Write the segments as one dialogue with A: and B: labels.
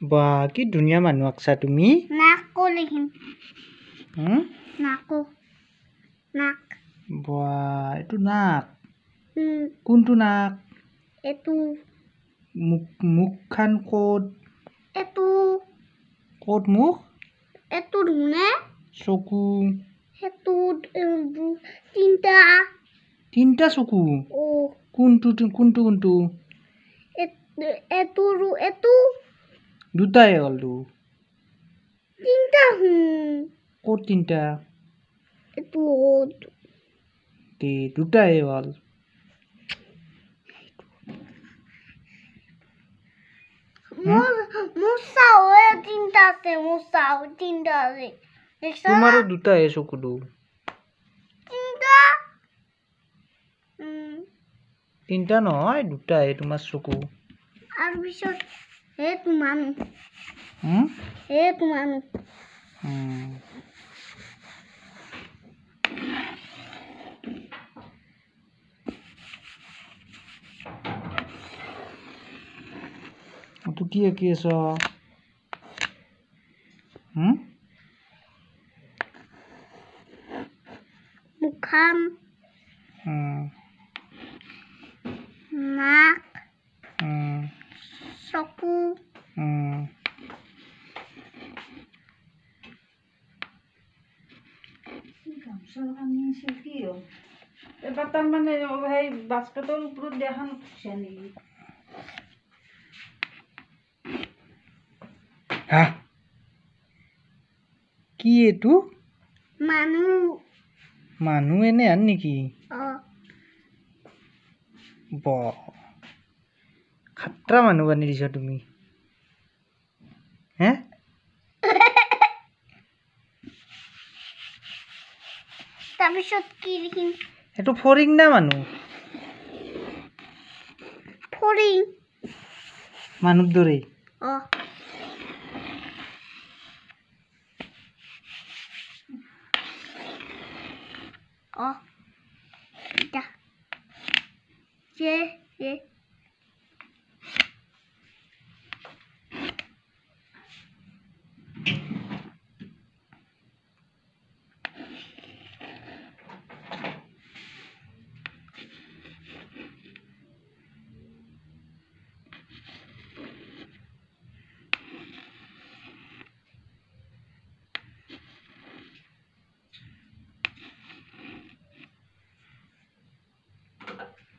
A: bagi dunia manuak satumi naku lihim hmm? naku nak Wah itu nak hmm. kuntu nak itu muk mukhan kod itu kod muk itu dunia suku itu ibu tinta tinta suku oh kuntu kuntu kuntu itu itu itu দুটা এ হল তিনটা হুম ক'ত তিনটা এইটো তে দুটা এ তিনটা আছে আছে দুটা এ চকুলো তিনটা নহয় দুটা তোমাৰ চকু পিছত Help mami. Hmm? Help mami. Hmm. तू nggak usah ngomong siapa ya, pertama nih, bahas betul prudnya kan sendiri. Hah? Kie tu? Manus. Manusnya nih, ani kie? Ah. Boah. Khatran manusia itu mi. Hah? তাৰপিছত কি লিখিম এইটো ফৰিং না মানুহ ফৰিং মানুহ দৰে ও ও দা জে জে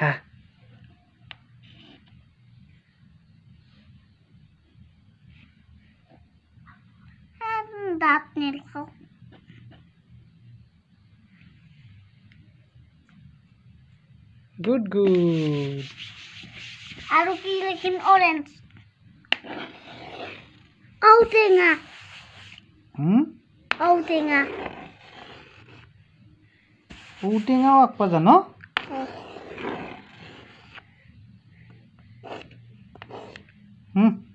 A: ha đặt nè không good good আৰু কি লিখিম অৰেঞ্জ ঔটেঙা ঔটেঙা ঔটেঙাও আকপা জান Hm.